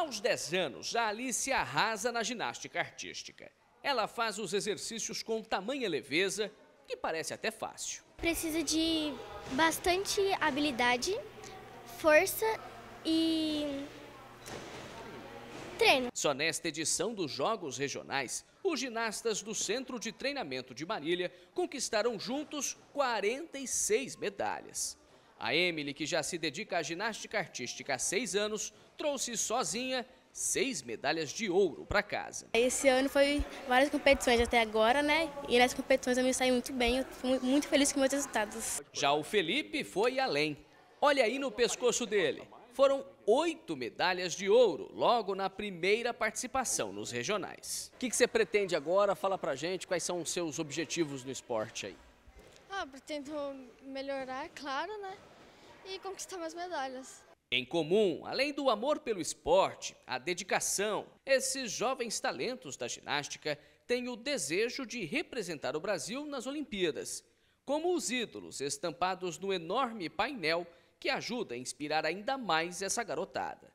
Aos 10 anos, a Alice arrasa na ginástica artística. Ela faz os exercícios com tamanha leveza que parece até fácil. Precisa de bastante habilidade, força e treino. Só nesta edição dos Jogos Regionais, os ginastas do Centro de Treinamento de Marília conquistaram juntos 46 medalhas. A Emily, que já se dedica à ginástica artística há seis anos, trouxe sozinha seis medalhas de ouro para casa. Esse ano foi várias competições até agora, né? E nas competições eu me saí muito bem, eu fui muito feliz com meus resultados. Já o Felipe foi além. Olha aí no pescoço dele. Foram oito medalhas de ouro, logo na primeira participação nos regionais. O que, que você pretende agora? Fala pra gente quais são os seus objetivos no esporte aí. Ah, pretendo melhorar, é claro, né? e conquistar mais medalhas. Em comum, além do amor pelo esporte, a dedicação, esses jovens talentos da ginástica têm o desejo de representar o Brasil nas Olimpíadas, como os ídolos estampados no enorme painel que ajuda a inspirar ainda mais essa garotada.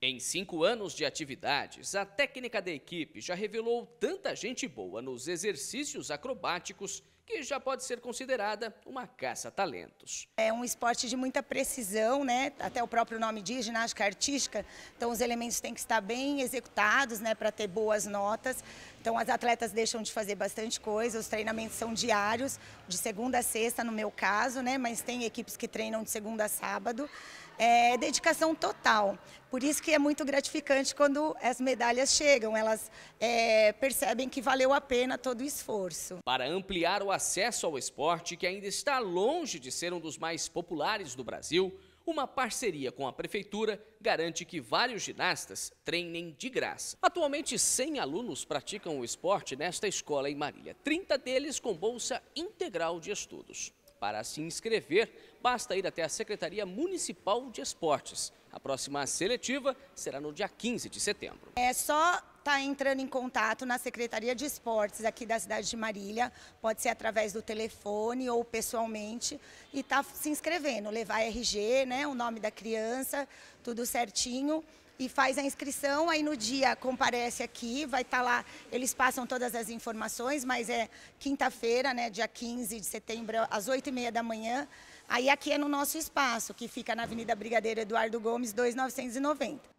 Em cinco anos de atividades, a técnica da equipe já revelou tanta gente boa nos exercícios acrobáticos e já pode ser considerada uma caça-talentos. É um esporte de muita precisão, né? Até o próprio nome diz, ginástica artística. Então, os elementos têm que estar bem executados, né? Para ter boas notas. Então, as atletas deixam de fazer bastante coisa. Os treinamentos são diários, de segunda a sexta, no meu caso, né? Mas tem equipes que treinam de segunda a sábado é dedicação total. Por isso que é muito gratificante quando as medalhas chegam, elas é, percebem que valeu a pena todo o esforço. Para ampliar o acesso ao esporte, que ainda está longe de ser um dos mais populares do Brasil, uma parceria com a prefeitura garante que vários ginastas treinem de graça. Atualmente, 100 alunos praticam o esporte nesta escola em Marília, 30 deles com bolsa integral de estudos. Para se inscrever, basta ir até a Secretaria Municipal de Esportes. A próxima seletiva será no dia 15 de setembro. É só está entrando em contato na Secretaria de Esportes aqui da cidade de Marília, pode ser através do telefone ou pessoalmente, e está se inscrevendo, levar RG, né, o nome da criança, tudo certinho e faz a inscrição, aí no dia comparece aqui, vai estar tá lá, eles passam todas as informações, mas é quinta-feira, né, dia 15 de setembro, às 8h30 da manhã. Aí aqui é no nosso espaço, que fica na Avenida Brigadeiro Eduardo Gomes, 2990.